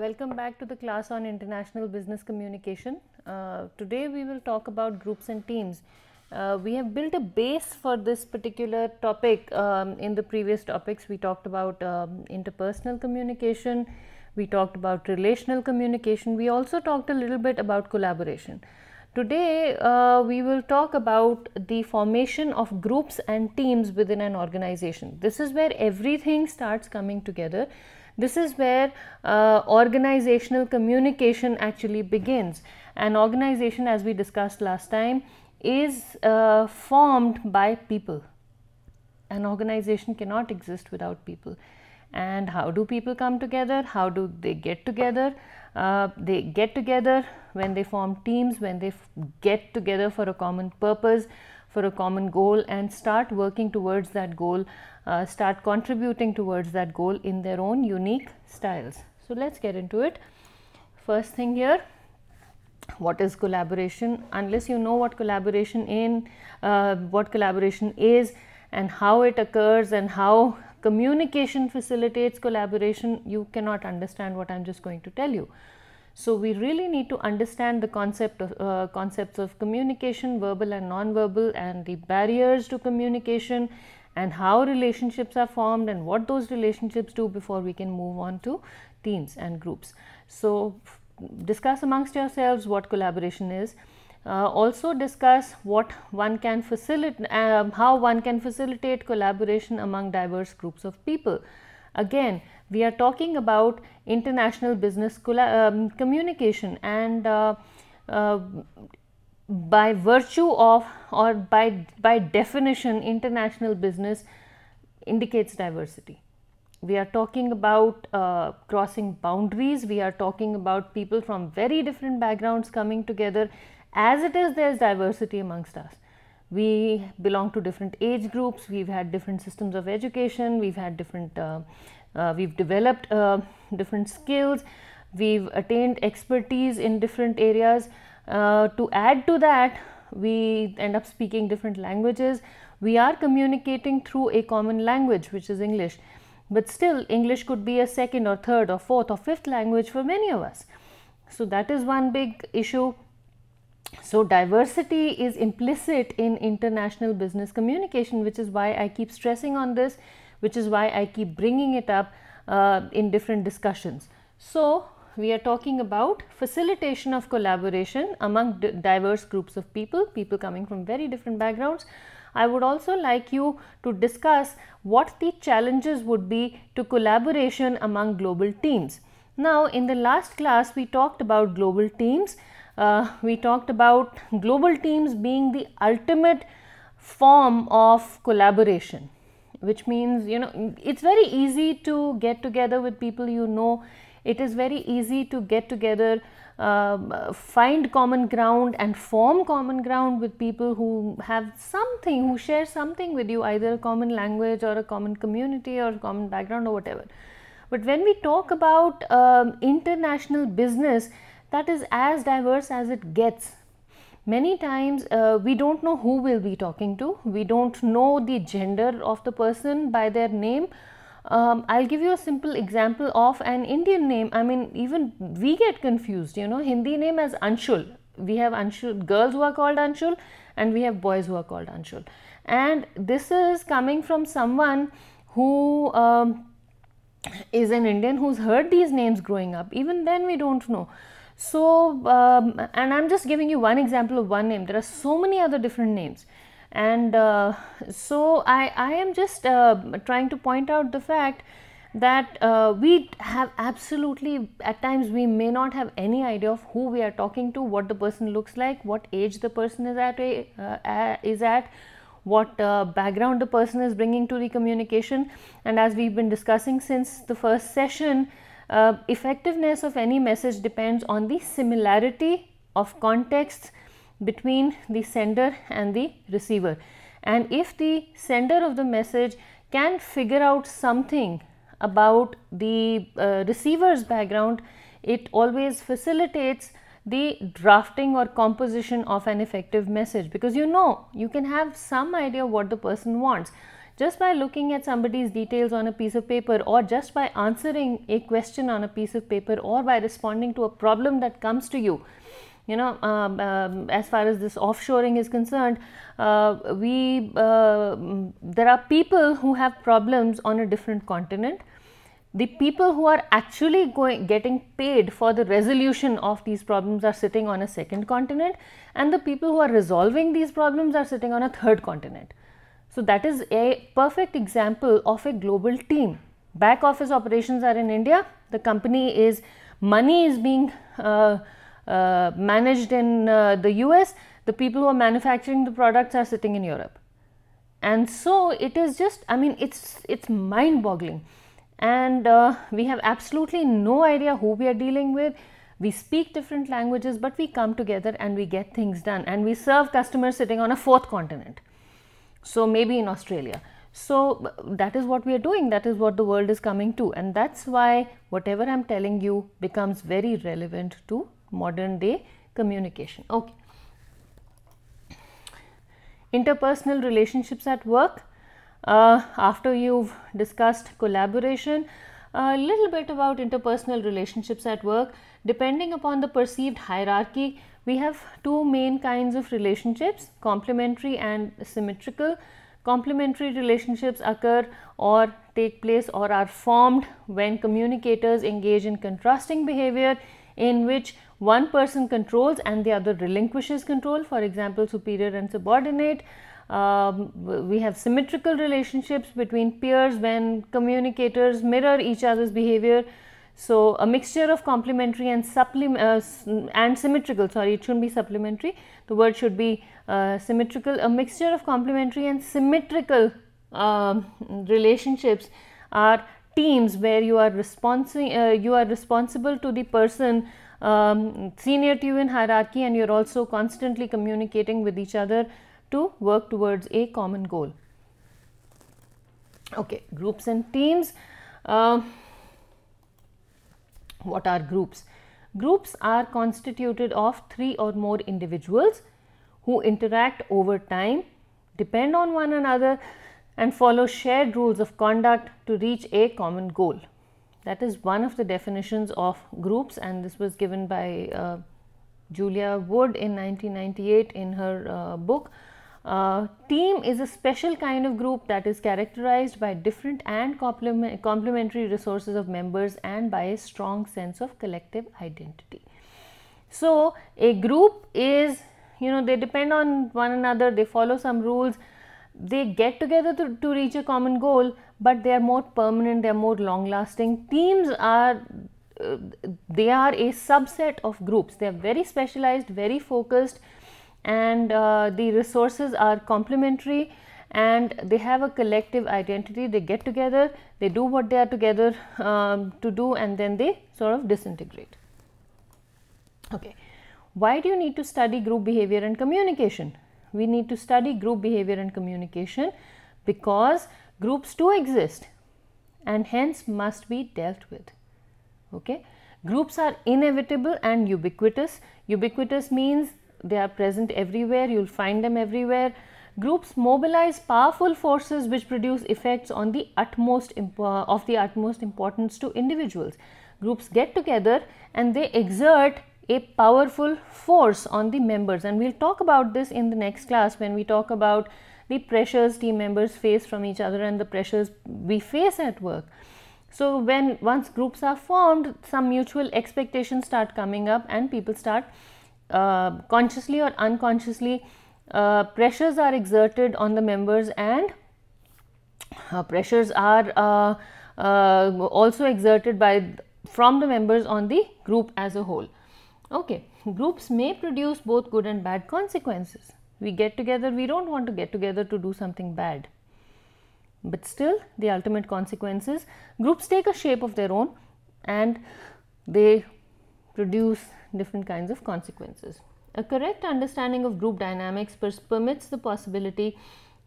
Welcome back to the class on international business communication. Uh, today we will talk about groups and teams. Uh, we have built a base for this particular topic um, in the previous topics. We talked about um, interpersonal communication, we talked about relational communication, we also talked a little bit about collaboration. Today uh, we will talk about the formation of groups and teams within an organization. This is where everything starts coming together. This is where uh, organizational communication actually begins. An organization, as we discussed last time, is uh, formed by people. An organization cannot exist without people. And how do people come together? How do they get together? Uh, they get together when they form teams, when they get together for a common purpose, for a common goal, and start working towards that goal uh, start contributing towards that goal in their own unique styles. So, let us get into it. First thing here, what is collaboration? Unless you know what collaboration in, uh, what collaboration is and how it occurs and how communication facilitates collaboration, you cannot understand what I am just going to tell you. So, we really need to understand the concept of, uh, concepts of communication, verbal and nonverbal, and the barriers to communication and how relationships are formed and what those relationships do before we can move on to teams and groups. So, discuss amongst yourselves what collaboration is. Uh, also discuss what one can facilitate, um, how one can facilitate collaboration among diverse groups of people. Again, we are talking about international business um, communication and uh, uh, by virtue of or by, by definition international business indicates diversity. We are talking about uh, crossing boundaries, we are talking about people from very different backgrounds coming together. As it is, there is diversity amongst us. We belong to different age groups, we've had different systems of education, we've had different, uh, uh, we've developed uh, different skills, we've attained expertise in different areas. Uh, to add to that, we end up speaking different languages. We are communicating through a common language, which is English. But still, English could be a second or third or fourth or fifth language for many of us. So that is one big issue. So diversity is implicit in international business communication, which is why I keep stressing on this, which is why I keep bringing it up uh, in different discussions. So we are talking about facilitation of collaboration among diverse groups of people, people coming from very different backgrounds. I would also like you to discuss what the challenges would be to collaboration among global teams. Now, in the last class, we talked about global teams. Uh, we talked about global teams being the ultimate form of collaboration, which means, you know, it's very easy to get together with people you know it is very easy to get together, uh, find common ground and form common ground with people who have something, who share something with you, either a common language or a common community or a common background or whatever. But when we talk about um, international business, that is as diverse as it gets many times uh, we don't know who we'll be talking to we don't know the gender of the person by their name um, I'll give you a simple example of an Indian name. I mean, even we get confused, you know, Hindi name as Anshul. We have Anshul, girls who are called Anshul, and we have boys who are called Anshul. And this is coming from someone who um, is an Indian who's heard these names growing up. Even then, we don't know. So, um, and I'm just giving you one example of one name. There are so many other different names and uh, so I, I am just uh, trying to point out the fact that uh, we have absolutely at times we may not have any idea of who we are talking to what the person looks like what age the person is at eh, uh, is at what uh, background the person is bringing to the communication and as we've been discussing since the first session uh, effectiveness of any message depends on the similarity of context between the sender and the receiver. And if the sender of the message can figure out something about the uh, receiver's background, it always facilitates the drafting or composition of an effective message because you know you can have some idea what the person wants just by looking at somebody's details on a piece of paper or just by answering a question on a piece of paper or by responding to a problem that comes to you you know, um, um, as far as this offshoring is concerned, uh, we uh, there are people who have problems on a different continent. The people who are actually going getting paid for the resolution of these problems are sitting on a second continent, and the people who are resolving these problems are sitting on a third continent. So that is a perfect example of a global team. Back office operations are in India. The company is money is being uh, uh, managed in uh, the US, the people who are manufacturing the products are sitting in Europe. And so it is just, I mean, it's, it's mind boggling. And uh, we have absolutely no idea who we are dealing with we speak different languages but we come together and we get things done and we serve customers sitting on a fourth continent so maybe in australia so that is what we are doing that is what the world is coming to and that's why whatever i'm telling you becomes very relevant to modern day communication. Okay. Interpersonal relationships at work. Uh, after you've discussed collaboration, a little bit about interpersonal relationships at work. Depending upon the perceived hierarchy, we have two main kinds of relationships, complementary and symmetrical. Complementary relationships occur or take place or are formed when communicators engage in contrasting behavior in which one person controls and the other relinquishes control for example superior and subordinate um, we have symmetrical relationships between peers when communicators mirror each other's behavior so a mixture of complementary and uh, and symmetrical sorry it shouldn't be supplementary the word should be uh, symmetrical a mixture of complementary and symmetrical uh, relationships are teams where you are responsi uh, you are responsible to the person um, senior to you in hierarchy and you are also constantly communicating with each other to work towards a common goal. Okay, groups and teams. Uh, what are groups? Groups are constituted of three or more individuals who interact over time, depend on one another and follow shared rules of conduct to reach a common goal. That is one of the definitions of groups and this was given by uh, Julia Wood in 1998 in her uh, book. Uh, team is a special kind of group that is characterized by different and complement complementary resources of members and by a strong sense of collective identity. So, a group is you know they depend on one another, they follow some rules, they get together to, to reach a common goal, but they are more permanent, they are more long lasting. Teams are uh, they are a subset of groups. They are very specialized, very focused, and uh, the resources are complementary and they have a collective identity. They get together, they do what they are together um, to do, and then they sort of disintegrate. Okay, why do you need to study group behavior and communication? We need to study group behavior and communication because groups do exist and hence must be dealt with. Okay? Groups are inevitable and ubiquitous. Ubiquitous means they are present everywhere, you will find them everywhere. Groups mobilize powerful forces which produce effects on the utmost of the utmost importance to individuals. Groups get together and they exert a powerful force on the members and we'll talk about this in the next class when we talk about the pressures team members face from each other and the pressures we face at work. So when once groups are formed some mutual expectations start coming up and people start uh, consciously or unconsciously uh, pressures are exerted on the members and uh, pressures are uh, uh, also exerted by from the members on the group as a whole. Okay, groups may produce both good and bad consequences. We get together, we don't want to get together to do something bad. But still, the ultimate consequences, groups take a shape of their own and they produce different kinds of consequences. A correct understanding of group dynamics permits the possibility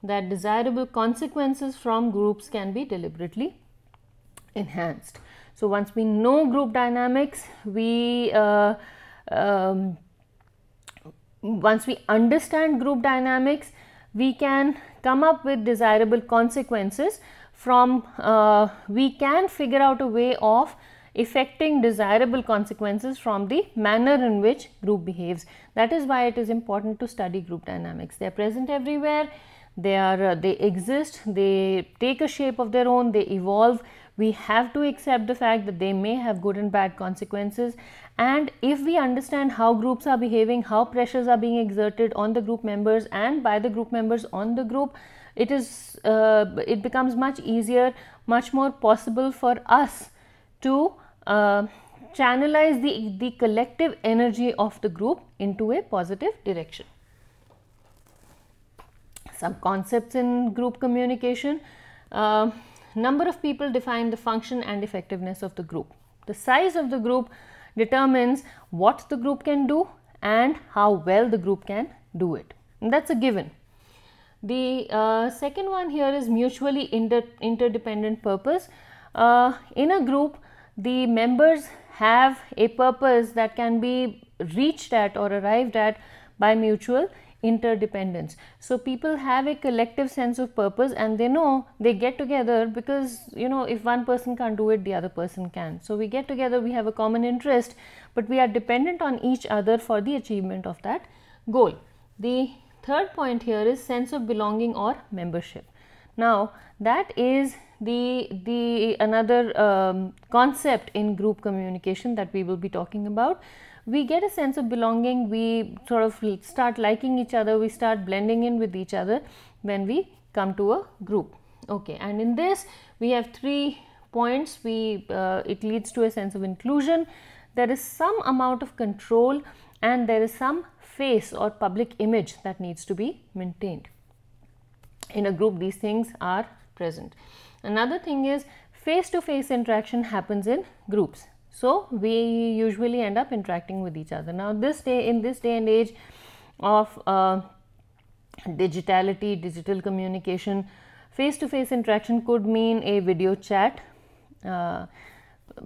that desirable consequences from groups can be deliberately enhanced. So, once we know group dynamics, we uh, um, once we understand group dynamics, we can come up with desirable consequences from uh, we can figure out a way of effecting desirable consequences from the manner in which group behaves. That is why it is important to study group dynamics. They are present everywhere, they are uh, they exist, they take a shape of their own, they evolve. We have to accept the fact that they may have good and bad consequences and if we understand how groups are behaving how pressures are being exerted on the group members and by the group members on the group it is uh, it becomes much easier much more possible for us to uh, channelize the, the collective energy of the group into a positive direction. Some concepts in group communication, uh, number of people define the function and effectiveness of the group. The size of the group determines what the group can do and how well the group can do it. And that's a given. The uh, second one here is mutually inter interdependent purpose. Uh, in a group, the members have a purpose that can be reached at or arrived at by mutual interdependence. So people have a collective sense of purpose and they know they get together because you know if one person can't do it the other person can. So we get together we have a common interest but we are dependent on each other for the achievement of that goal. The third point here is sense of belonging or membership. Now that is the the another um, concept in group communication that we will be talking about we get a sense of belonging, we sort of start liking each other, we start blending in with each other when we come to a group. Okay, and in this we have three points, we uh, it leads to a sense of inclusion, there is some amount of control and there is some face or public image that needs to be maintained. In a group these things are present. Another thing is face to face interaction happens in groups so, we usually end up interacting with each other. Now, this day in this day and age of uh, digitality, digital communication, face to face interaction could mean a video chat. Uh,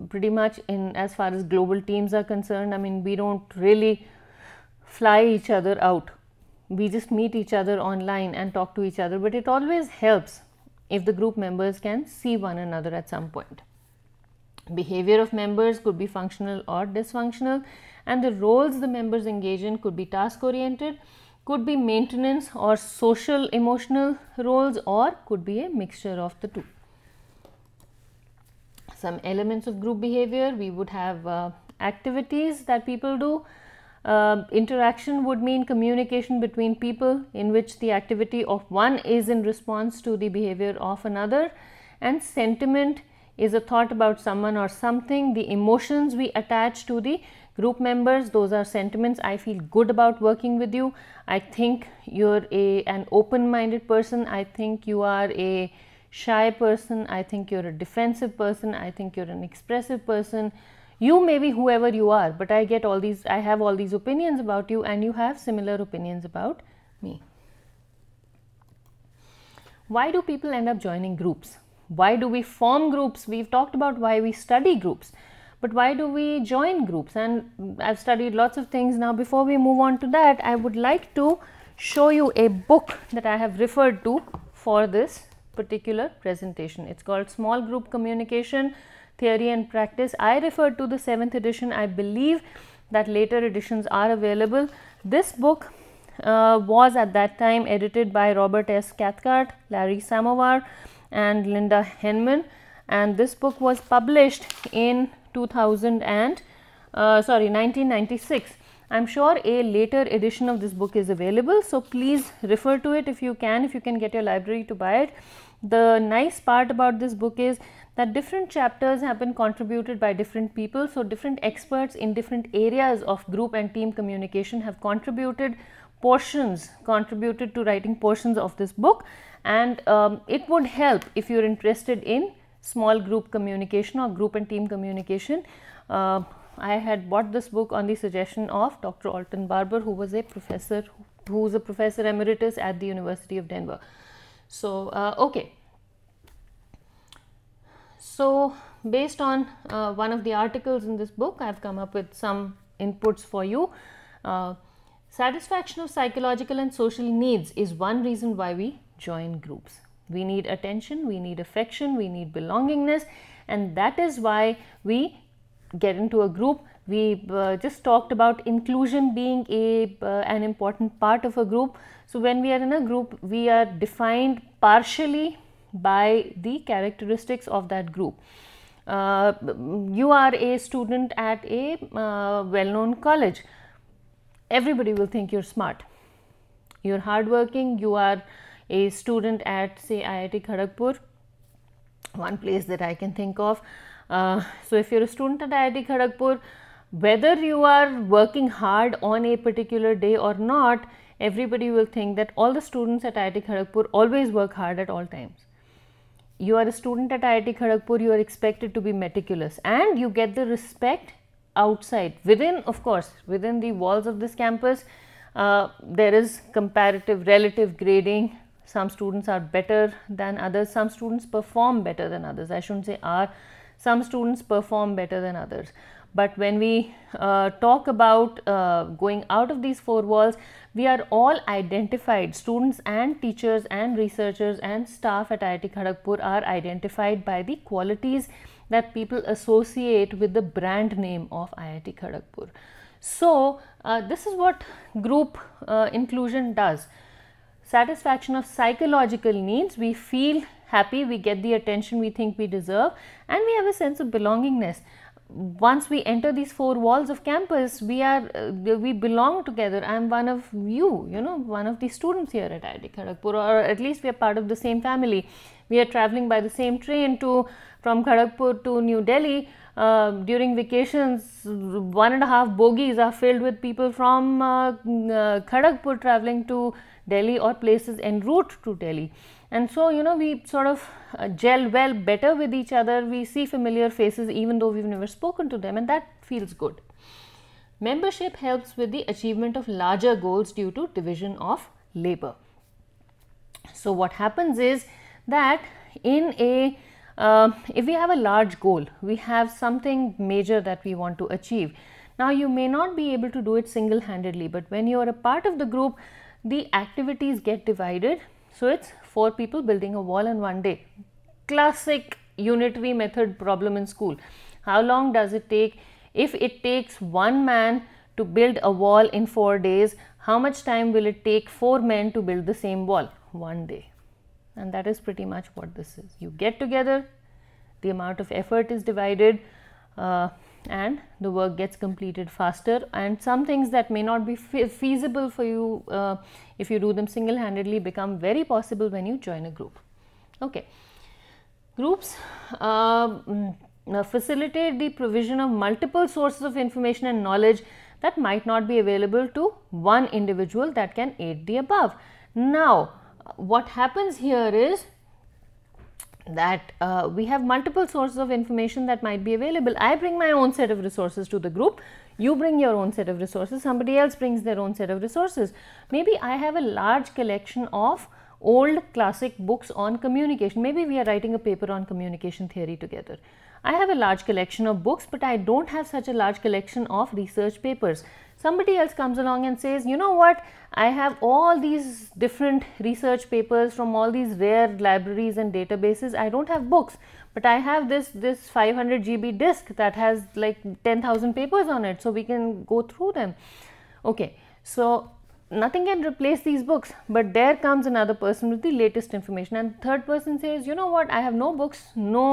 pretty much in as far as global teams are concerned, I mean, we don't really fly each other out. We just meet each other online and talk to each other, but it always helps if the group members can see one another at some point. Behavior of members could be functional or dysfunctional and the roles the members engage in could be task oriented, could be maintenance or social emotional roles or could be a mixture of the two. Some elements of group behavior we would have uh, activities that people do. Uh, interaction would mean communication between people in which the activity of one is in response to the behavior of another and sentiment is a thought about someone or something. The emotions we attach to the group members, those are sentiments. I feel good about working with you. I think you're a an open-minded person. I think you are a shy person. I think you're a defensive person. I think you're an expressive person. You may be whoever you are, but I get all these, I have all these opinions about you and you have similar opinions about me. Why do people end up joining groups? Why do we form groups? We've talked about why we study groups, but why do we join groups? And I've studied lots of things. Now, before we move on to that, I would like to show you a book that I have referred to for this particular presentation. It's called Small Group Communication Theory and Practice. I referred to the 7th edition. I believe that later editions are available. This book uh, was at that time edited by Robert S. Cathcart, Larry Samovar, and Linda Henman and this book was published in 2000 and uh, sorry 1996 I'm sure a later edition of this book is available. So, please refer to it if you can, if you can get your library to buy it. The nice part about this book is that different chapters have been contributed by different people. So, different experts in different areas of group and team communication have contributed portions, contributed to writing portions of this book and um, it would help if you are interested in small group communication or group and team communication. Uh, I had bought this book on the suggestion of Dr. Alton Barber who was a professor who's a professor emeritus at the University of Denver. So, uh, okay. So, based on uh, one of the articles in this book, I have come up with some inputs for you. Uh, satisfaction of psychological and social needs is one reason why we join groups. We need attention, we need affection, we need belongingness and that is why we get into a group. We uh, just talked about inclusion being a, uh, an important part of a group. So, when we are in a group, we are defined partially by the characteristics of that group. Uh, you are a student at a uh, well known college, everybody will think you are smart, you are hardworking, you are a student at say IIT Kharagpur, one place that I can think of. Uh, so, if you are a student at IIT Kharagpur, whether you are working hard on a particular day or not, everybody will think that all the students at IIT Kharagpur always work hard at all times. You are a student at IIT Kharagpur, you are expected to be meticulous and you get the respect outside within of course within the walls of this campus uh, there is comparative relative grading some students are better than others some students perform better than others i shouldn't say are some students perform better than others but when we uh, talk about uh, going out of these four walls we are all identified students and teachers and researchers and staff at IIT Kharagpur are identified by the qualities that people associate with the brand name of IIT Kharagpur so uh, this is what group uh, inclusion does satisfaction of psychological needs, we feel happy, we get the attention we think we deserve and we have a sense of belongingness. Once we enter these four walls of campus, we are, uh, we belong together. I am one of you, you know, one of the students here at IIT Kharagpur or at least we are part of the same family. We are traveling by the same train to, from Kharagpur to New Delhi. Uh, during vacations, one and a half bogies are filled with people from uh, uh Kharagpur traveling to Delhi or places en route to Delhi. And so, you know, we sort of uh, gel well better with each other. We see familiar faces even though we've never spoken to them and that feels good. Membership helps with the achievement of larger goals due to division of labor. So, what happens is that in a uh, if we have a large goal, we have something major that we want to achieve. Now, you may not be able to do it single handedly, but when you are a part of the group, the activities get divided. So it's four people building a wall in one day. Classic unitary method problem in school. How long does it take? If it takes one man to build a wall in four days, how much time will it take four men to build the same wall? One day. And that is pretty much what this is. You get together, the amount of effort is divided, uh, and the work gets completed faster and some things that may not be fe feasible for you uh, if you do them single handedly become very possible when you join a group. Okay. Groups um, uh, facilitate the provision of multiple sources of information and knowledge that might not be available to one individual that can aid the above. Now, what happens here is that uh, we have multiple sources of information that might be available. I bring my own set of resources to the group, you bring your own set of resources, somebody else brings their own set of resources. Maybe I have a large collection of old classic books on communication. Maybe we are writing a paper on communication theory together. I have a large collection of books, but I don't have such a large collection of research papers somebody else comes along and says, you know what, I have all these different research papers from all these rare libraries and databases. I don't have books, but I have this, this 500 GB disk that has like 10,000 papers on it. So we can go through them. Okay. So nothing can replace these books, but there comes another person with the latest information and third person says, you know what, I have no books, no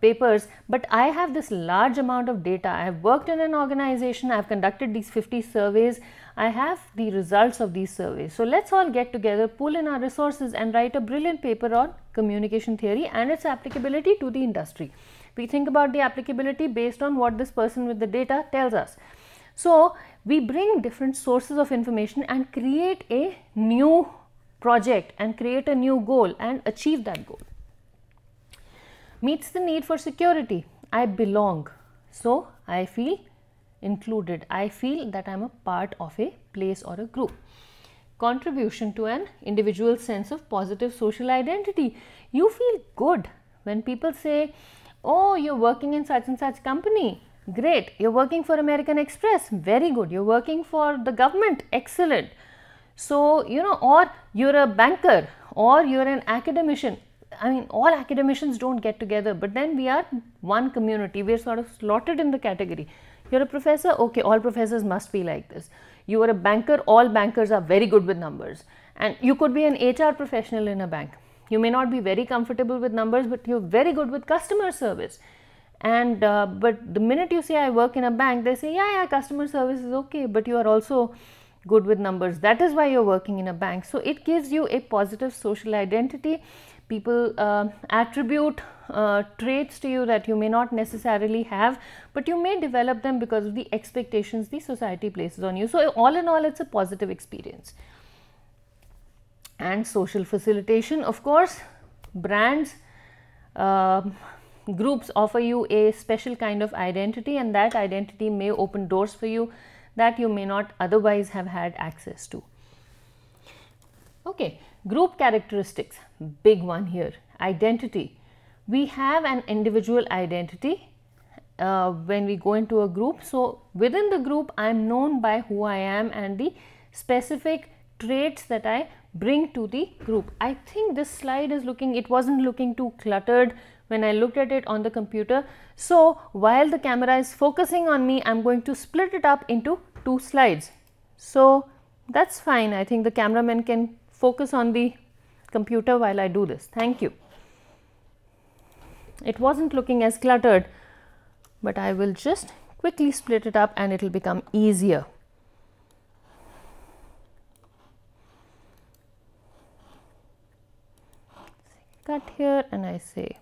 papers, but I have this large amount of data. I have worked in an organization, I have conducted these 50 surveys, I have the results of these surveys. So let's all get together, pull in our resources and write a brilliant paper on communication theory and its applicability to the industry. We think about the applicability based on what this person with the data tells us. So, we bring different sources of information and create a new project and create a new goal and achieve that goal meets the need for security. I belong. So, I feel included. I feel that I am a part of a place or a group. Contribution to an individual sense of positive social identity. You feel good when people say, Oh, you're working in such and such company. Great. You're working for American Express. Very good. You're working for the government. Excellent. So, you know, or you're a banker or you're an academician. I mean all academicians don't get together but then we are one community we are sort of slotted in the category you're a professor okay all professors must be like this you are a banker all bankers are very good with numbers and you could be an HR professional in a bank you may not be very comfortable with numbers but you're very good with customer service and uh, but the minute you say I work in a bank they say yeah yeah customer service is okay but you are also good with numbers that is why you're working in a bank so it gives you a positive social identity people uh, attribute uh, traits to you that you may not necessarily have but you may develop them because of the expectations the society places on you so all in all it's a positive experience and social facilitation of course brands uh, groups offer you a special kind of identity and that identity may open doors for you that you may not otherwise have had access to okay Group characteristics, big one here, identity. We have an individual identity uh, when we go into a group. So, within the group I am known by who I am and the specific traits that I bring to the group. I think this slide is looking, it wasn't looking too cluttered when I looked at it on the computer. So, while the camera is focusing on me, I am going to split it up into two slides. So, that is fine. I think the cameraman can focus on the computer while I do this. Thank you. It wasn't looking as cluttered, but I will just quickly split it up and it will become easier. Cut here and I say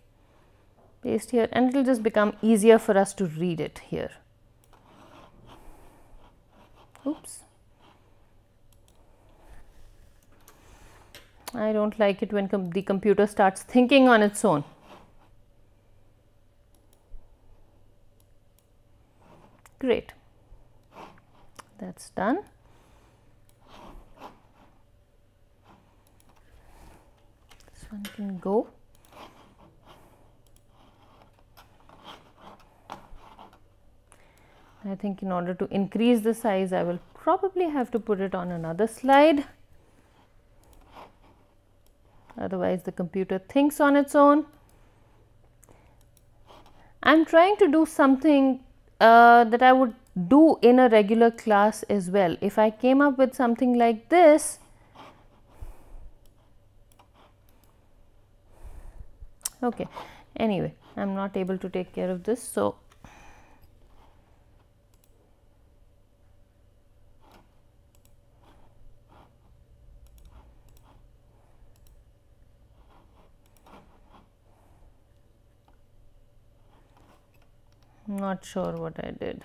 paste here and it will just become easier for us to read it here. Oops. I do not like it when com the computer starts thinking on its own. Great, that is done. This one can go. I think in order to increase the size, I will probably have to put it on another slide otherwise the computer thinks on its own. I am trying to do something uh, that I would do in a regular class as well. If I came up with something like this, okay, anyway, I am not able to take care of this. So, not sure what I did.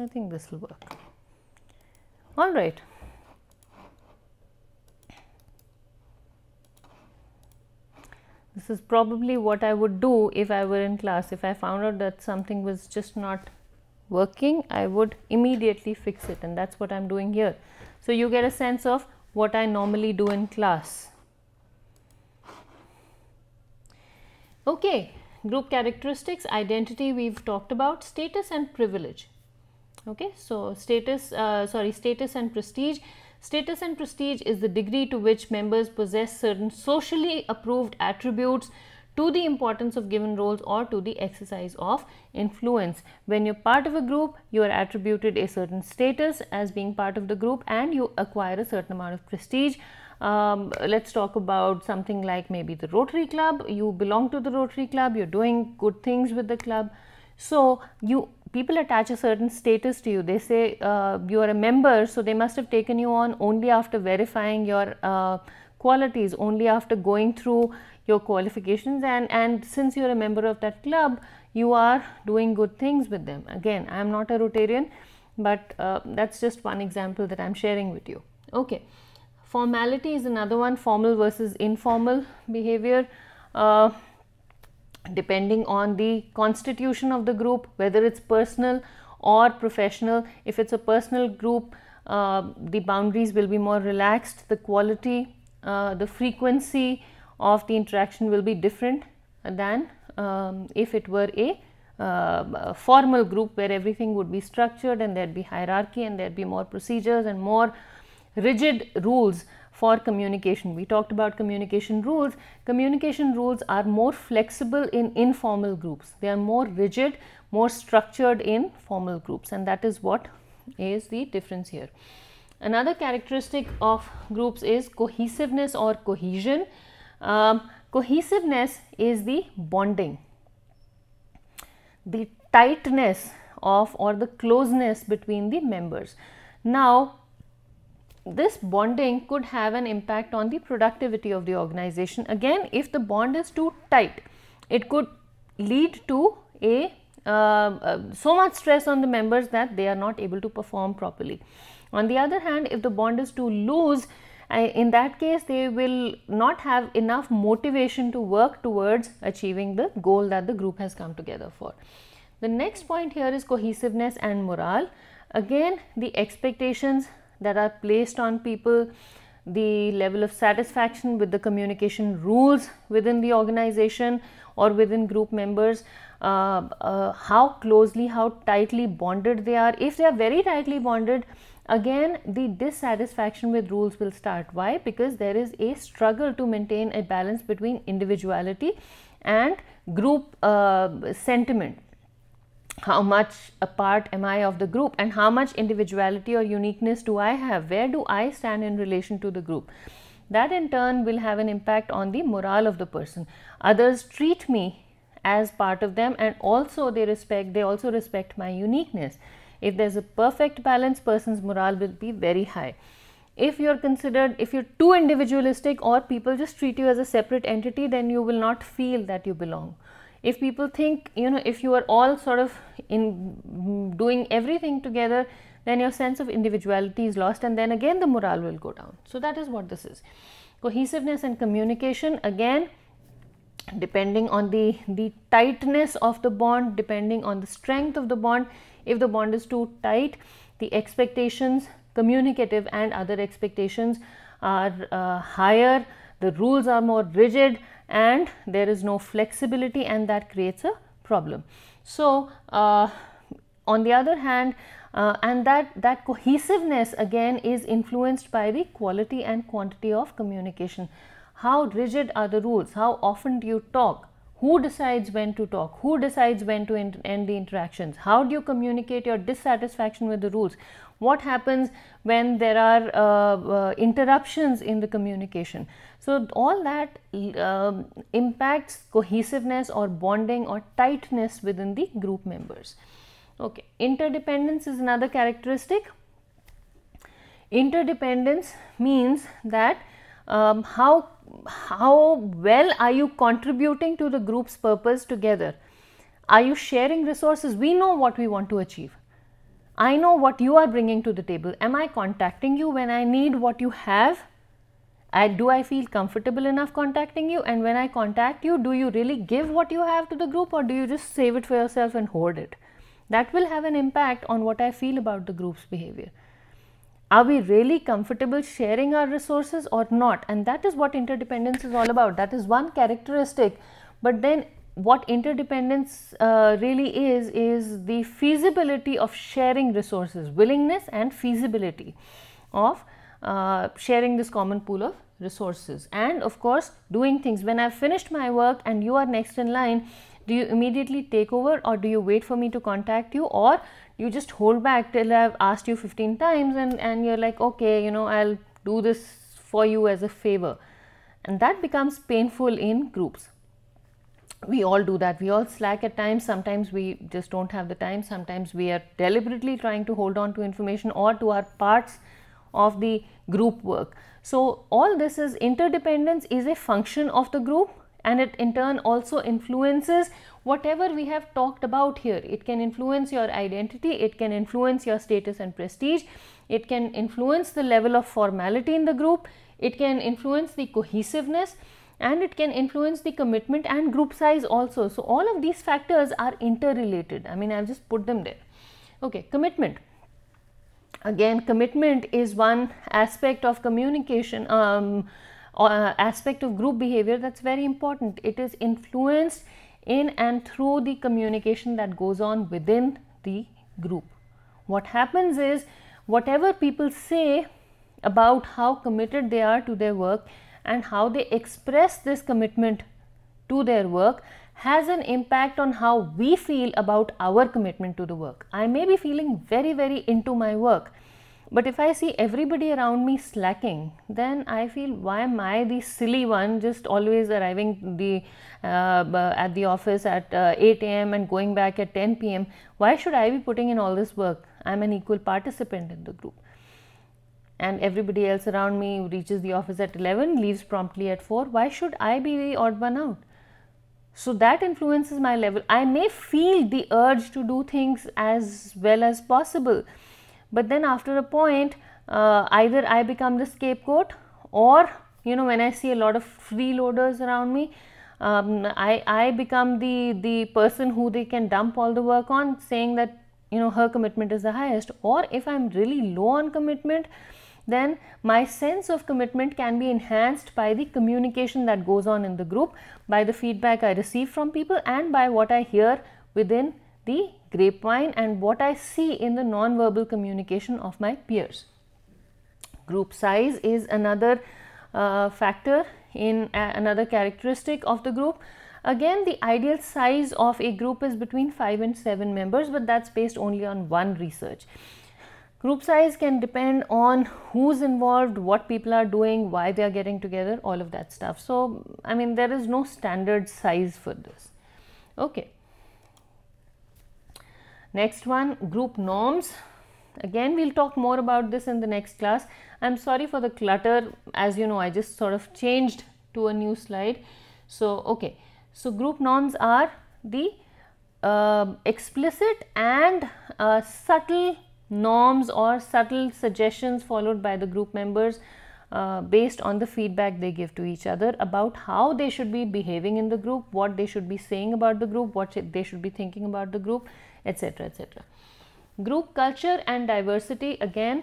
I think this will work. All right. This is probably what I would do if I were in class. If I found out that something was just not working, I would immediately fix it and that's what I'm doing here. So you get a sense of what I normally do in class. Okay, group characteristics, identity we've talked about, status and privilege. Okay, so status, uh, sorry, status and prestige Status and prestige is the degree to which members possess certain socially approved attributes to the importance of given roles or to the exercise of influence. When you're part of a group, you are attributed a certain status as being part of the group and you acquire a certain amount of prestige. Um, let's talk about something like maybe the Rotary Club. You belong to the Rotary Club, you're doing good things with the club. So, you people attach a certain status to you. They say uh, you are a member, so they must have taken you on only after verifying your uh, qualities, only after going through your qualifications. And, and since you are a member of that club, you are doing good things with them. Again, I am not a Rotarian, but uh, that's just one example that I am sharing with you. Okay. Formality is another one, formal versus informal behavior. Uh, depending on the constitution of the group, whether it's personal or professional. If it's a personal group, uh, the boundaries will be more relaxed, the quality, uh, the frequency of the interaction will be different than um, if it were a, uh, a formal group where everything would be structured and there'd be hierarchy and there'd be more procedures and more rigid rules for communication. We talked about communication rules. Communication rules are more flexible in informal groups. They are more rigid, more structured in formal groups and that is what is the difference here. Another characteristic of groups is cohesiveness or cohesion. Um, cohesiveness is the bonding, the tightness of or the closeness between the members. Now, this bonding could have an impact on the productivity of the organization. Again, if the bond is too tight, it could lead to a uh, uh, so much stress on the members that they are not able to perform properly. On the other hand, if the bond is too loose, in that case they will not have enough motivation to work towards achieving the goal that the group has come together for. The next point here is cohesiveness and morale. Again, the expectations that are placed on people, the level of satisfaction with the communication rules within the organization or within group members, uh, uh, how closely, how tightly bonded they are. If they are very tightly bonded, again the dissatisfaction with rules will start. Why? Because there is a struggle to maintain a balance between individuality and group uh, sentiment how much a part am I of the group and how much individuality or uniqueness do I have? Where do I stand in relation to the group? That in turn will have an impact on the morale of the person. Others treat me as part of them and also they respect, they also respect my uniqueness. If there's a perfect balance, person's morale will be very high. If you're considered, if you're too individualistic or people just treat you as a separate entity, then you will not feel that you belong if people think you know if you are all sort of in doing everything together then your sense of individuality is lost and then again the morale will go down so that is what this is cohesiveness and communication again depending on the the tightness of the bond depending on the strength of the bond if the bond is too tight the expectations communicative and other expectations are uh, higher the rules are more rigid and there is no flexibility and that creates a problem. So, uh, on the other hand uh, and that that cohesiveness again is influenced by the quality and quantity of communication how rigid are the rules how often do you talk who decides when to talk who decides when to end the interactions how do you communicate your dissatisfaction with the rules what happens when there are uh, uh, interruptions in the communication so, all that um, impacts cohesiveness or bonding or tightness within the group members. Okay. Interdependence is another characteristic. Interdependence means that um, how, how well are you contributing to the group's purpose together? Are you sharing resources? We know what we want to achieve. I know what you are bringing to the table. Am I contacting you when I need what you have? I, do I feel comfortable enough contacting you? And when I contact you, do you really give what you have to the group or do you just save it for yourself and hoard it? That will have an impact on what I feel about the group's behavior. Are we really comfortable sharing our resources or not? And that is what interdependence is all about. That is one characteristic. But then what interdependence uh, really is, is the feasibility of sharing resources, willingness and feasibility of uh, sharing this common pool of resources and of course doing things when i've finished my work and you are next in line do you immediately take over or do you wait for me to contact you or you just hold back till i've asked you 15 times and and you're like okay you know i'll do this for you as a favor and that becomes painful in groups we all do that we all slack at times sometimes we just don't have the time sometimes we are deliberately trying to hold on to information or to our parts of the group work. So, all this is interdependence is a function of the group and it in turn also influences whatever we have talked about here. It can influence your identity, it can influence your status and prestige, it can influence the level of formality in the group, it can influence the cohesiveness and it can influence the commitment and group size also. So, all of these factors are interrelated. I mean, I have just put them there. Okay, commitment again commitment is one aspect of communication um, uh, aspect of group behavior that's very important it is influenced in and through the communication that goes on within the group what happens is whatever people say about how committed they are to their work and how they express this commitment to their work has an impact on how we feel about our commitment to the work. I may be feeling very, very into my work, but if I see everybody around me slacking, then I feel why am I the silly one just always arriving the uh, at the office at uh, 8 a.m. and going back at 10 p.m. Why should I be putting in all this work? I'm an equal participant in the group. And everybody else around me reaches the office at 11, leaves promptly at 4. Why should I be the odd one out? So that influences my level. I may feel the urge to do things as well as possible, but then after a point, uh, either I become the scapegoat or you know when I see a lot of freeloaders around me, um, I, I become the, the person who they can dump all the work on saying that you know her commitment is the highest or if I'm really low on commitment, then my sense of commitment can be enhanced by the communication that goes on in the group, by the feedback I receive from people and by what I hear within the grapevine and what I see in the non-verbal communication of my peers. Group size is another uh, factor in uh, another characteristic of the group. Again, the ideal size of a group is between 5 and 7 members, but that's based only on one research. Group size can depend on who's involved, what people are doing, why they are getting together, all of that stuff. So, I mean, there is no standard size for this. Okay. Next one, group norms. Again, we'll talk more about this in the next class. I'm sorry for the clutter. As you know, I just sort of changed to a new slide. So, okay. So, group norms are the uh, explicit and uh, subtle norms or subtle suggestions followed by the group members uh, based on the feedback they give to each other about how they should be behaving in the group, what they should be saying about the group, what they should be thinking about the group, etc. etc. Group culture and diversity again,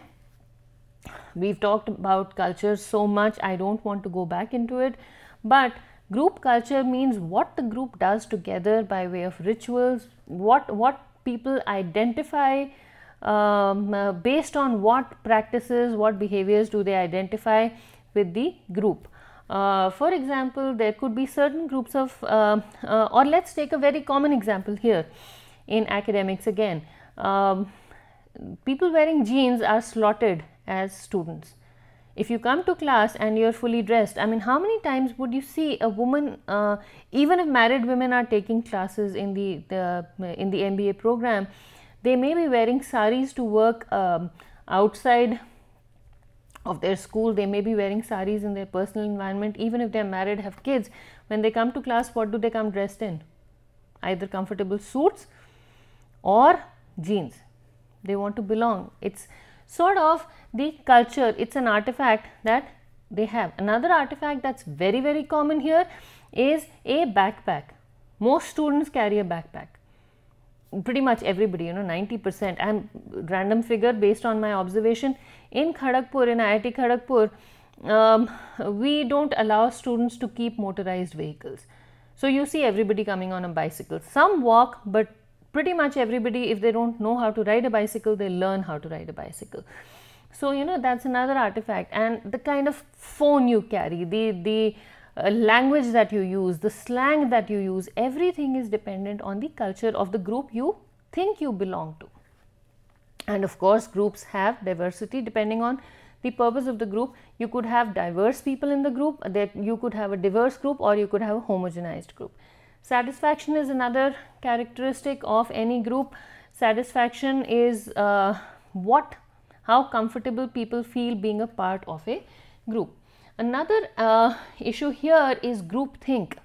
we've talked about culture so much, I don't want to go back into it, but group culture means what the group does together by way of rituals, what, what people identify um, uh, based on what practices, what behaviors do they identify with the group. Uh, for example, there could be certain groups of uh, uh, or let us take a very common example here in academics again. Um, people wearing jeans are slotted as students. If you come to class and you are fully dressed, I mean how many times would you see a woman, uh, even if married women are taking classes in the, the in the MBA program, they may be wearing saris to work um, outside of their school. They may be wearing saris in their personal environment. Even if they are married, have kids, when they come to class, what do they come dressed in? Either comfortable suits or jeans. They want to belong. It's sort of the culture. It's an artifact that they have. Another artifact that's very, very common here is a backpack. Most students carry a backpack pretty much everybody, you know, 90%. I'm random figure based on my observation. In Kharagpur, in IIT Kharagpur, um, we don't allow students to keep motorized vehicles. So, you see everybody coming on a bicycle. Some walk, but pretty much everybody, if they don't know how to ride a bicycle, they learn how to ride a bicycle. So, you know, that's another artifact and the kind of phone you carry, the, the uh, language that you use, the slang that you use, everything is dependent on the culture of the group you think you belong to. And of course, groups have diversity depending on the purpose of the group. You could have diverse people in the group, uh, that you could have a diverse group or you could have a homogenized group. Satisfaction is another characteristic of any group. Satisfaction is uh, what, how comfortable people feel being a part of a group. Another uh, issue here is groupthink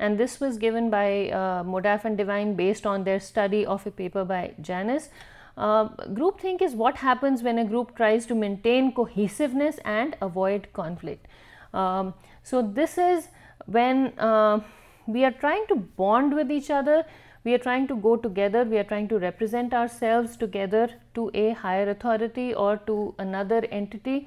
and this was given by uh, Modaf and Divine based on their study of a paper by Janis. Uh, groupthink is what happens when a group tries to maintain cohesiveness and avoid conflict. Um, so, this is when uh, we are trying to bond with each other, we are trying to go together, we are trying to represent ourselves together to a higher authority or to another entity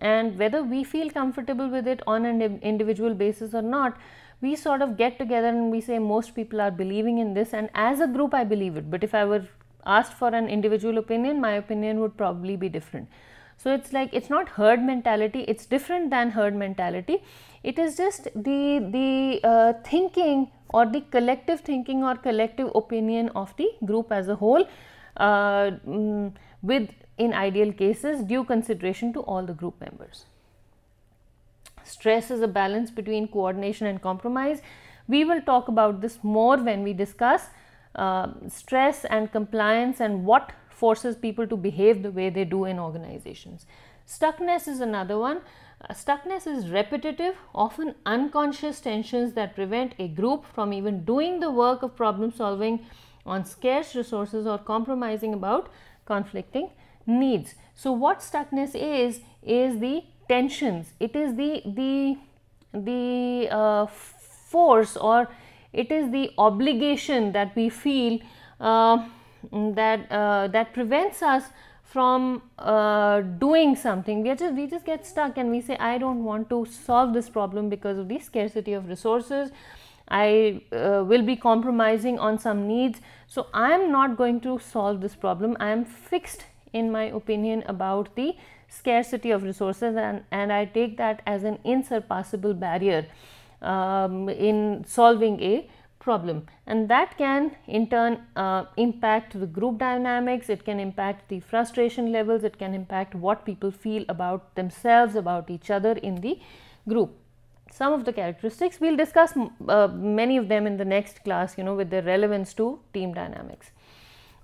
and whether we feel comfortable with it on an individual basis or not we sort of get together and we say most people are believing in this and as a group i believe it but if i were asked for an individual opinion my opinion would probably be different so it's like it's not herd mentality it's different than herd mentality it is just the the uh, thinking or the collective thinking or collective opinion of the group as a whole uh, mm, with in ideal cases due consideration to all the group members. Stress is a balance between coordination and compromise. We will talk about this more when we discuss uh, stress and compliance and what forces people to behave the way they do in organizations. Stuckness is another one. Uh, stuckness is repetitive, often unconscious tensions that prevent a group from even doing the work of problem solving on scarce resources or compromising about conflicting needs. So what stuckness is, is the tensions. It is the, the, the uh, force or it is the obligation that we feel uh, that, uh, that prevents us from uh, doing something. We just, we just get stuck and we say, I don't want to solve this problem because of the scarcity of resources. I uh, will be compromising on some needs. So, I am not going to solve this problem. I am fixed in my opinion about the scarcity of resources and, and I take that as an insurpassable barrier um, in solving a problem and that can in turn uh, impact the group dynamics, it can impact the frustration levels, it can impact what people feel about themselves, about each other in the group. Some of the characteristics we will discuss uh, many of them in the next class you know with their relevance to team dynamics.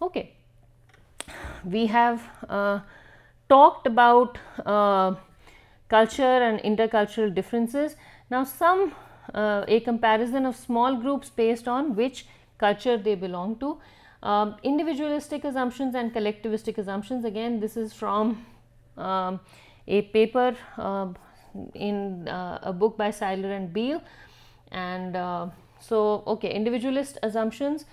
Okay we have uh, talked about uh, culture and intercultural differences. Now, some uh, a comparison of small groups based on which culture they belong to. Um, individualistic assumptions and collectivistic assumptions again this is from um, a paper um, in uh, a book by Seiler and Beal and uh, so okay individualist assumptions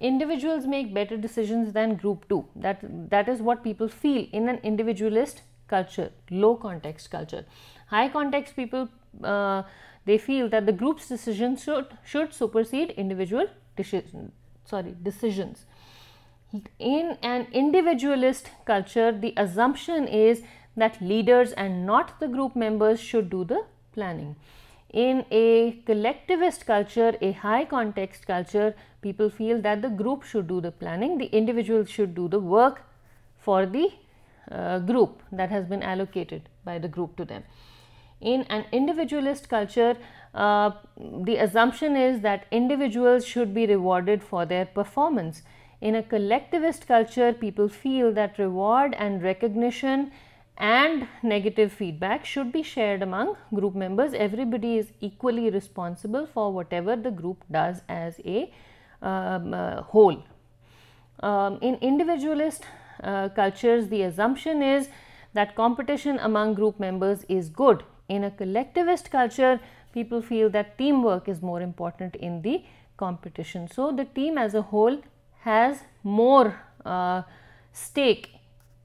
individuals make better decisions than group two. That, that is what people feel in an individualist culture, low context culture. High context people, uh, they feel that the group's decisions should, should supersede individual decision, sorry, decisions. In an individualist culture, the assumption is that leaders and not the group members should do the planning. In a collectivist culture, a high context culture, people feel that the group should do the planning, the individual should do the work for the uh, group that has been allocated by the group to them. In an individualist culture, uh, the assumption is that individuals should be rewarded for their performance. In a collectivist culture, people feel that reward and recognition and negative feedback should be shared among group members. Everybody is equally responsible for whatever the group does as a um, uh, whole. Um, in individualist uh, cultures, the assumption is that competition among group members is good. In a collectivist culture, people feel that teamwork is more important in the competition. So, the team as a whole has more uh, stake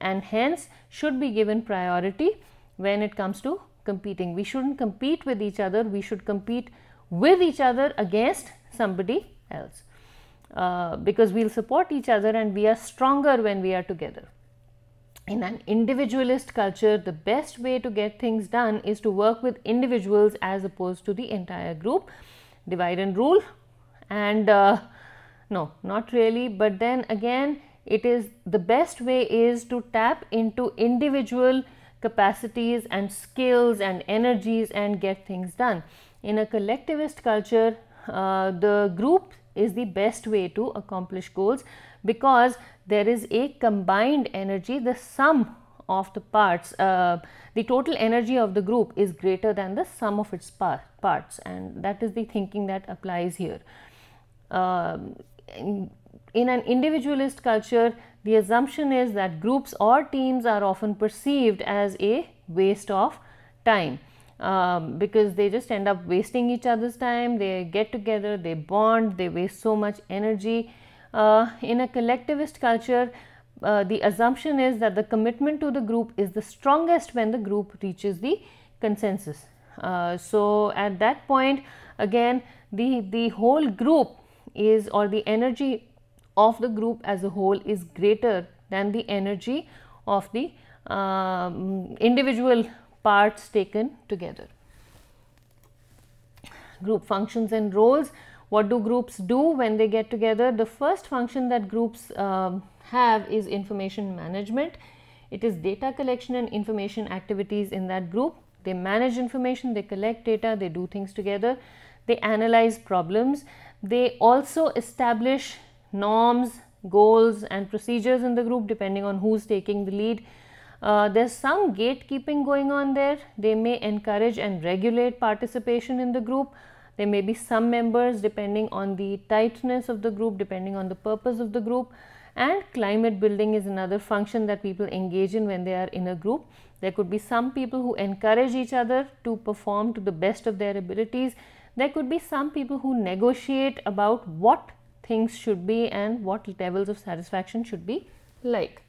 and hence should be given priority when it comes to competing. We should not compete with each other, we should compete with each other against somebody else uh, because we will support each other and we are stronger when we are together. In an individualist culture, the best way to get things done is to work with individuals as opposed to the entire group, divide and rule and uh, no, not really, but then again it is the best way is to tap into individual capacities and skills and energies and get things done in a collectivist culture uh, the group is the best way to accomplish goals because there is a combined energy the sum of the parts uh, the total energy of the group is greater than the sum of its par parts and that is the thinking that applies here uh, in an individualist culture, the assumption is that groups or teams are often perceived as a waste of time. Um, because they just end up wasting each other's time, they get together, they bond, they waste so much energy. Uh, in a collectivist culture, uh, the assumption is that the commitment to the group is the strongest when the group reaches the consensus. Uh, so, at that point again the, the whole group is or the energy of the group as a whole is greater than the energy of the uh, individual parts taken together. Group functions and roles. What do groups do when they get together? The first function that groups uh, have is information management. It is data collection and information activities in that group. They manage information, they collect data, they do things together, they analyze problems. They also establish norms, goals and procedures in the group depending on who's taking the lead. Uh, there's some gatekeeping going on there. They may encourage and regulate participation in the group. There may be some members depending on the tightness of the group, depending on the purpose of the group. And climate building is another function that people engage in when they are in a group. There could be some people who encourage each other to perform to the best of their abilities. There could be some people who negotiate about what things should be and what levels of satisfaction should be like.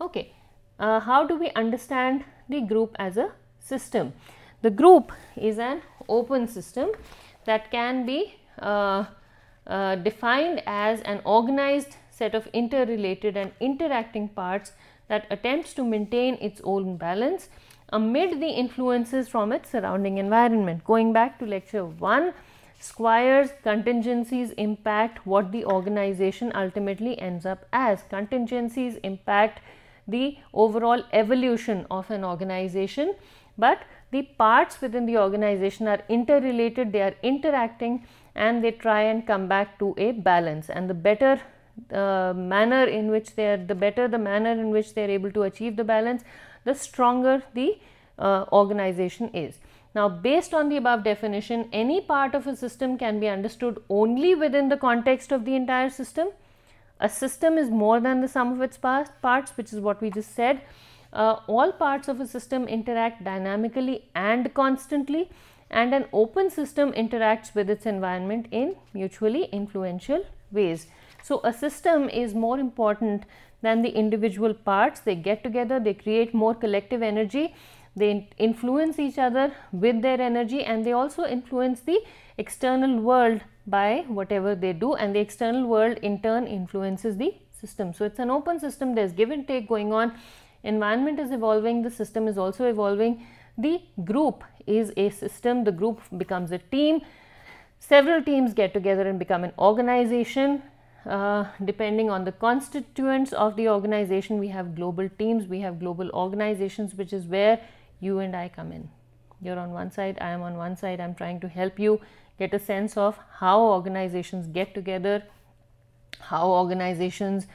Okay. Uh, how do we understand the group as a system? The group is an open system that can be uh, uh, defined as an organized set of interrelated and interacting parts that attempts to maintain its own balance amid the influences from its surrounding environment. Going back to lecture 1, Squire's contingencies impact what the organization ultimately ends up as. Contingencies impact the overall evolution of an organization, but the parts within the organization are interrelated, they are interacting and they try and come back to a balance and the better uh, manner in which they are, the better the manner in which they are able to achieve the balance, the stronger the uh, organization is. Now, based on the above definition, any part of a system can be understood only within the context of the entire system. A system is more than the sum of its parts, which is what we just said. Uh, all parts of a system interact dynamically and constantly and an open system interacts with its environment in mutually influential ways. So, a system is more important than the individual parts. They get together, they create more collective energy they influence each other with their energy and they also influence the external world by whatever they do and the external world in turn influences the system. So, it is an open system, there is give and take going on, environment is evolving, the system is also evolving, the group is a system, the group becomes a team, several teams get together and become an organization. Uh, depending on the constituents of the organization, we have global teams, we have global organizations, which is where you and I come in. You're on one side, I am on one side, I'm trying to help you get a sense of how organizations get together, how organizations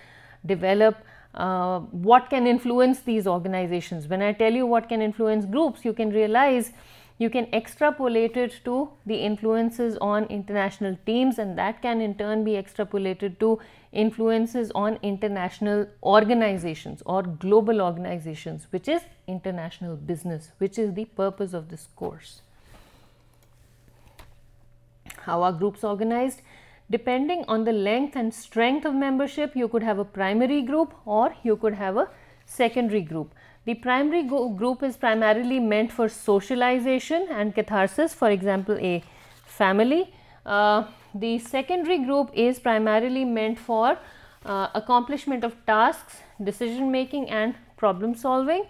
develop, uh, what can influence these organizations. When I tell you what can influence groups, you can realize you can extrapolate it to the influences on international teams and that can in turn be extrapolated to influences on international organizations or global organizations which is international business which is the purpose of this course. How are groups organized? Depending on the length and strength of membership you could have a primary group or you could have a secondary group. The primary group is primarily meant for socialization and catharsis, for example, a family. Uh, the secondary group is primarily meant for uh, accomplishment of tasks, decision making and problem solving.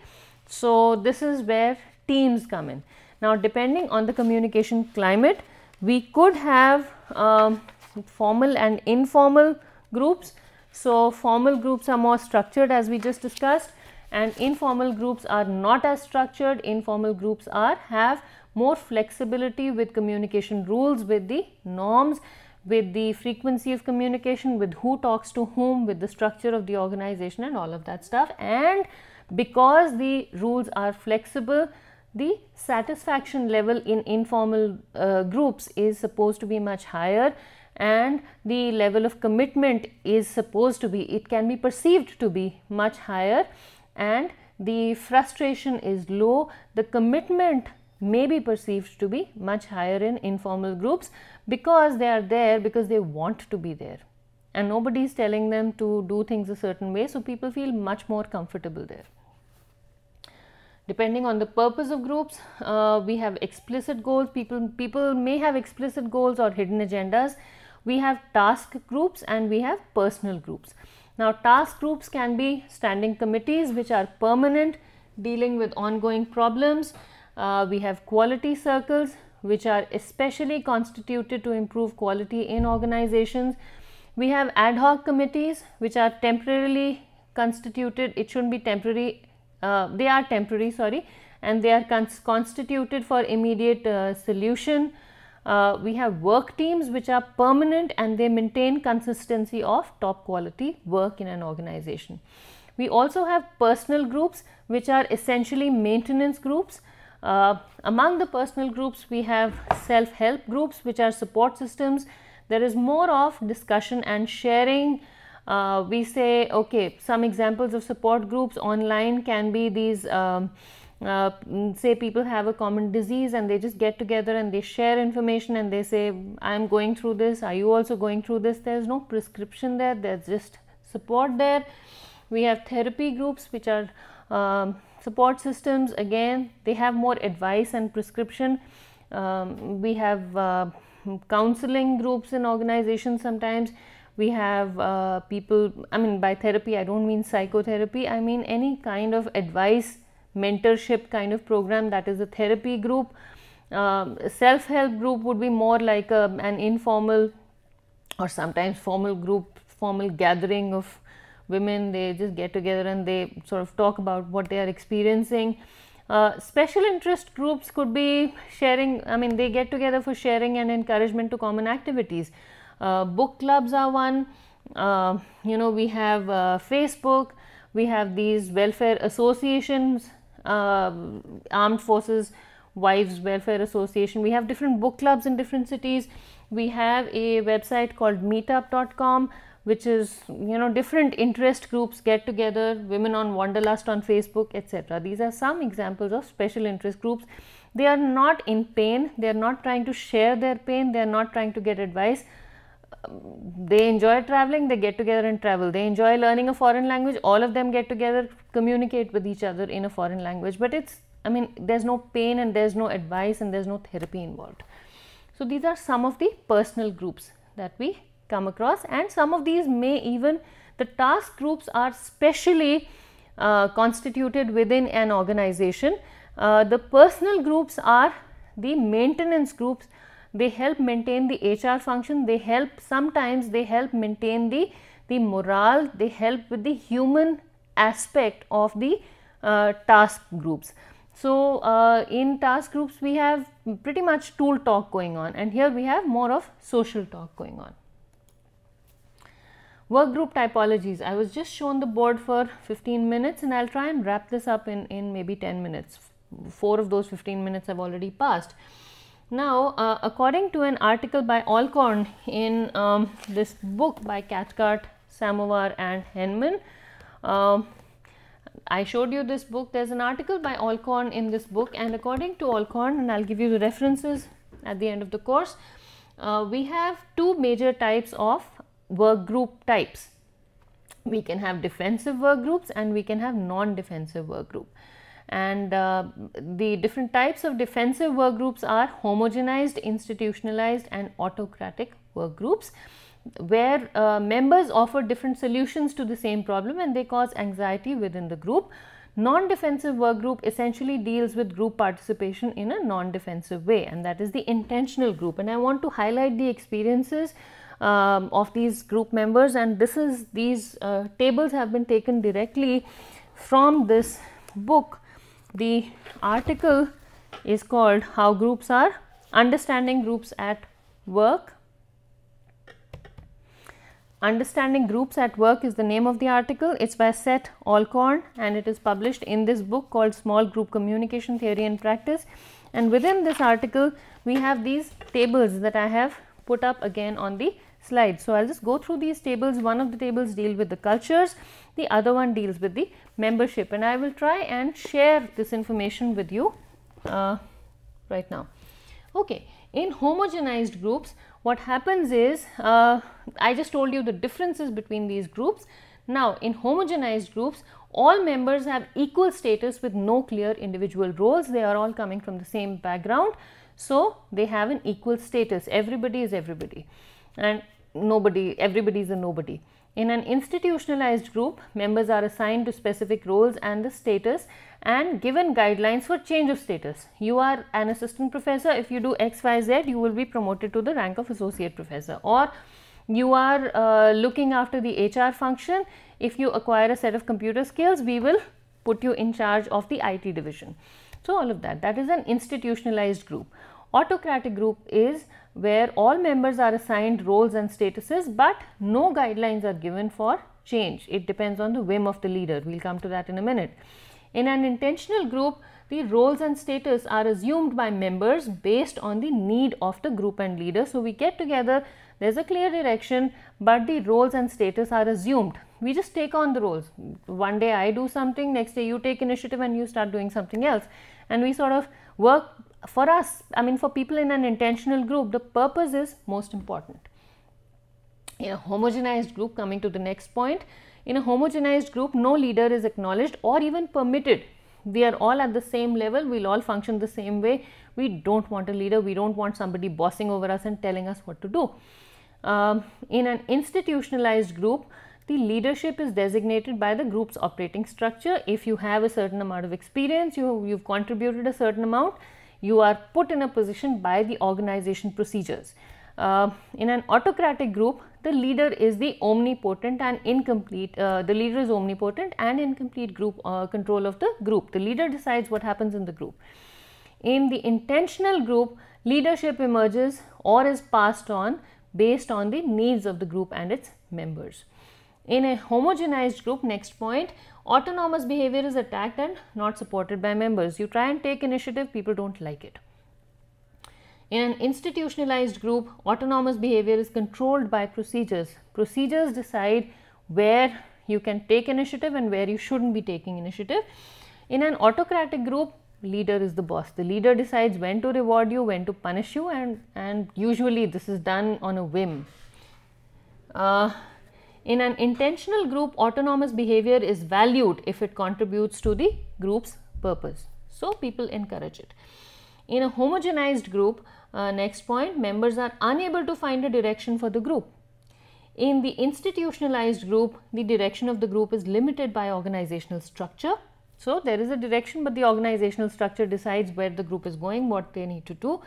So, this is where teams come in. Now, depending on the communication climate, we could have um, formal and informal groups. So, formal groups are more structured as we just discussed and informal groups are not as structured informal groups are have more flexibility with communication rules with the norms with the frequency of communication with who talks to whom with the structure of the organization and all of that stuff and because the rules are flexible the satisfaction level in informal uh, groups is supposed to be much higher and the level of commitment is supposed to be it can be perceived to be much higher and the frustration is low, the commitment may be perceived to be much higher in informal groups because they are there because they want to be there and nobody is telling them to do things a certain way. So, people feel much more comfortable there. Depending on the purpose of groups, uh, we have explicit goals, people, people may have explicit goals or hidden agendas. We have task groups and we have personal groups. Now task groups can be standing committees which are permanent dealing with ongoing problems. Uh, we have quality circles which are especially constituted to improve quality in organizations. We have ad hoc committees which are temporarily constituted, it should not be temporary, uh, they are temporary sorry and they are constituted for immediate uh, solution uh, we have work teams which are permanent and they maintain consistency of top quality work in an organization. We also have personal groups which are essentially maintenance groups. Uh, among the personal groups we have self-help groups which are support systems. There is more of discussion and sharing. Uh, we say okay some examples of support groups online can be these um, uh, say people have a common disease and they just get together and they share information and they say i am going through this are you also going through this there's no prescription there there's just support there we have therapy groups which are um, support systems again they have more advice and prescription um, we have uh, counseling groups in organizations sometimes we have uh, people i mean by therapy i don't mean psychotherapy i mean any kind of advice mentorship kind of program that is a therapy group. Um, self-help group would be more like a, um, an informal or sometimes formal group, formal gathering of women. They just get together and they sort of talk about what they are experiencing. Uh, special interest groups could be sharing, I mean they get together for sharing and encouragement to common activities. Uh, book clubs are one, uh, you know we have uh, Facebook, we have these welfare associations um, armed forces wives welfare association we have different book clubs in different cities we have a website called meetup.com which is you know different interest groups get together women on wanderlust on facebook etc these are some examples of special interest groups they are not in pain they are not trying to share their pain they are not trying to get advice they enjoy traveling, they get together and travel. They enjoy learning a foreign language, all of them get together, communicate with each other in a foreign language. But it's, I mean, there's no pain and there's no advice and there's no therapy involved. So, these are some of the personal groups that we come across, and some of these may even the task groups are specially uh, constituted within an organization. Uh, the personal groups are the maintenance groups they help maintain the HR function, they help sometimes they help maintain the, the morale, they help with the human aspect of the uh, task groups. So, uh, in task groups we have pretty much tool talk going on and here we have more of social talk going on. Work group typologies, I was just shown the board for 15 minutes and I will try and wrap this up in, in maybe 10 minutes, 4 of those 15 minutes have already passed. Now, uh, according to an article by Alcorn in um, this book by Cathcart, Samovar and Henman, uh, I showed you this book, there is an article by Alcorn in this book and according to Alcorn and I will give you the references at the end of the course, uh, we have two major types of work group types. We can have defensive work groups and we can have non-defensive work group and uh, the different types of defensive work groups are homogenized, institutionalized and autocratic work groups where uh, members offer different solutions to the same problem and they cause anxiety within the group. Non-defensive work group essentially deals with group participation in a non-defensive way and that is the intentional group and I want to highlight the experiences um, of these group members and this is these uh, tables have been taken directly from this book the article is called how groups are understanding groups at work understanding groups at work is the name of the article it's by seth alcorn and it is published in this book called small group communication theory and practice and within this article we have these tables that i have put up again on the slide. So, I will just go through these tables. One of the tables deal with the cultures, the other one deals with the membership and I will try and share this information with you uh, right now. Okay. In homogenized groups, what happens is, uh, I just told you the differences between these groups. Now, in homogenized groups, all members have equal status with no clear individual roles. They are all coming from the same background. So, they have an equal status. Everybody is everybody and nobody, everybody is a nobody. In an institutionalized group, members are assigned to specific roles and the status and given guidelines for change of status. You are an assistant professor, if you do X, Y, Z, you will be promoted to the rank of associate professor or you are uh, looking after the HR function. If you acquire a set of computer skills, we will put you in charge of the IT division. So, all of that, that is an institutionalized group. Autocratic group is where all members are assigned roles and statuses but no guidelines are given for change. It depends on the whim of the leader. We will come to that in a minute. In an intentional group, the roles and status are assumed by members based on the need of the group and leader. So, we get together, there is a clear direction, but the roles and status are assumed. We just take on the roles. One day I do something, next day you take initiative and you start doing something else. And we sort of work for us, I mean, for people in an intentional group, the purpose is most important. In a homogenized group, coming to the next point, in a homogenized group, no leader is acknowledged or even permitted. We are all at the same level, we will all function the same way. We do not want a leader, we do not want somebody bossing over us and telling us what to do. Um, in an institutionalized group, the leadership is designated by the group's operating structure. If you have a certain amount of experience, you, you've contributed a certain amount, you are put in a position by the organization procedures. Uh, in an autocratic group, the leader is the omnipotent and incomplete, uh, the leader is omnipotent and incomplete group uh, control of the group. The leader decides what happens in the group. In the intentional group, leadership emerges or is passed on based on the needs of the group and its members. In a homogenized group, next point, autonomous behavior is attacked and not supported by members. You try and take initiative, people don't like it. In an institutionalized group, autonomous behavior is controlled by procedures. Procedures decide where you can take initiative and where you shouldn't be taking initiative. In an autocratic group, leader is the boss. The leader decides when to reward you, when to punish you and, and usually this is done on a whim. Uh, in an intentional group, autonomous behavior is valued if it contributes to the group's purpose. So, people encourage it. In a homogenized group, uh, next point, members are unable to find a direction for the group. In the institutionalized group, the direction of the group is limited by organizational structure. So, there is a direction, but the organizational structure decides where the group is going, what they need to do.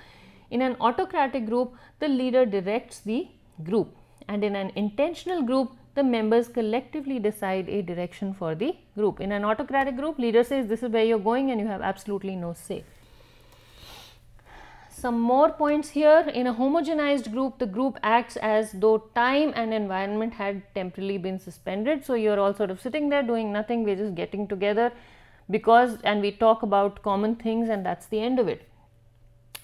In an autocratic group, the leader directs the group and in an intentional group, the members collectively decide a direction for the group. In an autocratic group, leader says this is where you are going and you have absolutely no say. Some more points here. In a homogenized group, the group acts as though time and environment had temporarily been suspended. So, you are all sort of sitting there doing nothing, we are just getting together because and we talk about common things and that is the end of it.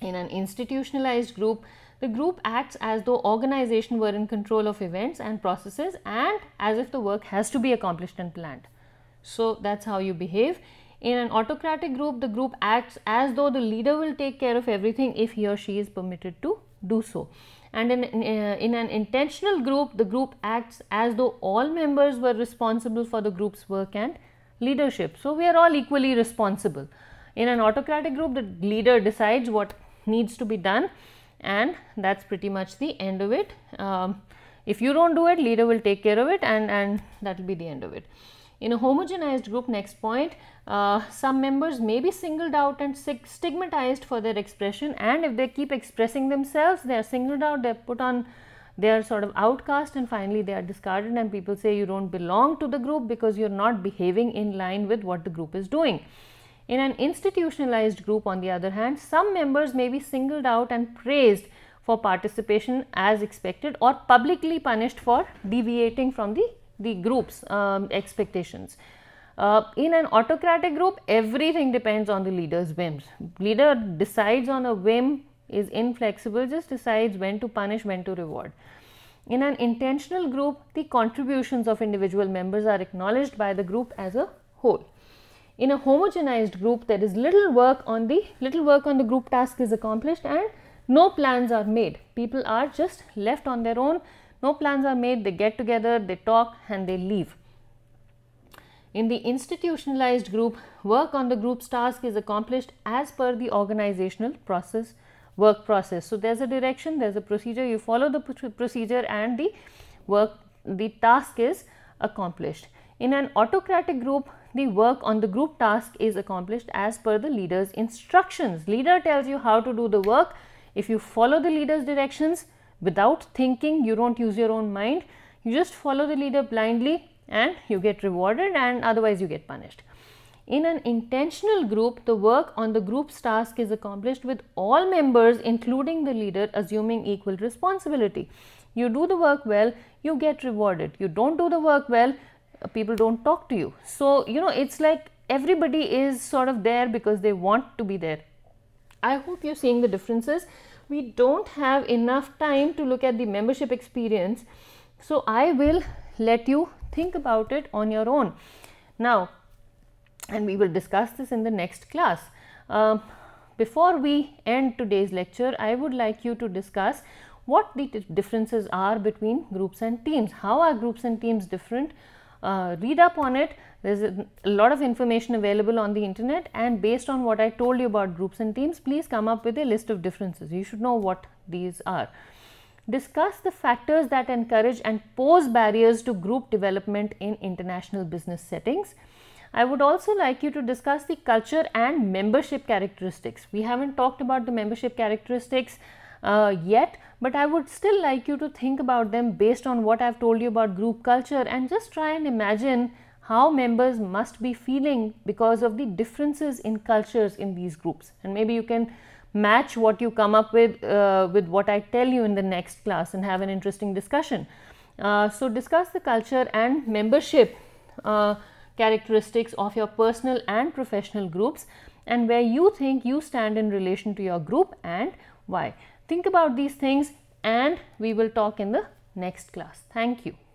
In an institutionalized group, the group acts as though organization were in control of events and processes and as if the work has to be accomplished and planned. So that's how you behave. In an autocratic group, the group acts as though the leader will take care of everything if he or she is permitted to do so. And in, uh, in an intentional group, the group acts as though all members were responsible for the group's work and leadership. So, we are all equally responsible. In an autocratic group, the leader decides what needs to be done and that is pretty much the end of it. Um, if you do not do it, leader will take care of it and, and that will be the end of it. In a homogenized group, next point, uh, some members may be singled out and stigmatized for their expression and if they keep expressing themselves, they are singled out, they are put on, they are sort of outcast and finally they are discarded and people say you do not belong to the group because you are not behaving in line with what the group is doing. In an institutionalized group, on the other hand, some members may be singled out and praised for participation as expected or publicly punished for deviating from the, the group's um, expectations. Uh, in an autocratic group, everything depends on the leader's whims. Leader decides on a whim, is inflexible, just decides when to punish, when to reward. In an intentional group, the contributions of individual members are acknowledged by the group as a whole. In a homogenized group, there is little work on the little work on the group task is accomplished and no plans are made. People are just left on their own. No plans are made. They get together, they talk and they leave. In the institutionalized group, work on the group's task is accomplished as per the organizational process work process. So, there is a direction, there is a procedure, you follow the procedure and the work the task is accomplished. In an autocratic group, the work on the group task is accomplished as per the leader's instructions. Leader tells you how to do the work. If you follow the leader's directions without thinking, you don't use your own mind, you just follow the leader blindly and you get rewarded and otherwise you get punished. In an intentional group, the work on the group's task is accomplished with all members including the leader assuming equal responsibility. You do the work well, you get rewarded. You don't do the work well, people don't talk to you. So, you know, it's like everybody is sort of there because they want to be there. I hope you're seeing the differences. We don't have enough time to look at the membership experience. So, I will let you think about it on your own. Now, and we will discuss this in the next class. Um, before we end today's lecture, I would like you to discuss what the differences are between groups and teams. How are groups and teams different? uh, read up on it. There is a, a lot of information available on the internet and based on what I told you about groups and teams, please come up with a list of differences. You should know what these are. Discuss the factors that encourage and pose barriers to group development in international business settings. I would also like you to discuss the culture and membership characteristics. We haven't talked about the membership characteristics uh, yet but I would still like you to think about them based on what I've told you about group culture and just try and imagine how members must be feeling because of the differences in cultures in these groups and maybe you can match what you come up with uh, with what I tell you in the next class and have an interesting discussion. Uh, so discuss the culture and membership uh, characteristics of your personal and professional groups and where you think you stand in relation to your group and why. Think about these things and we will talk in the next class. Thank you.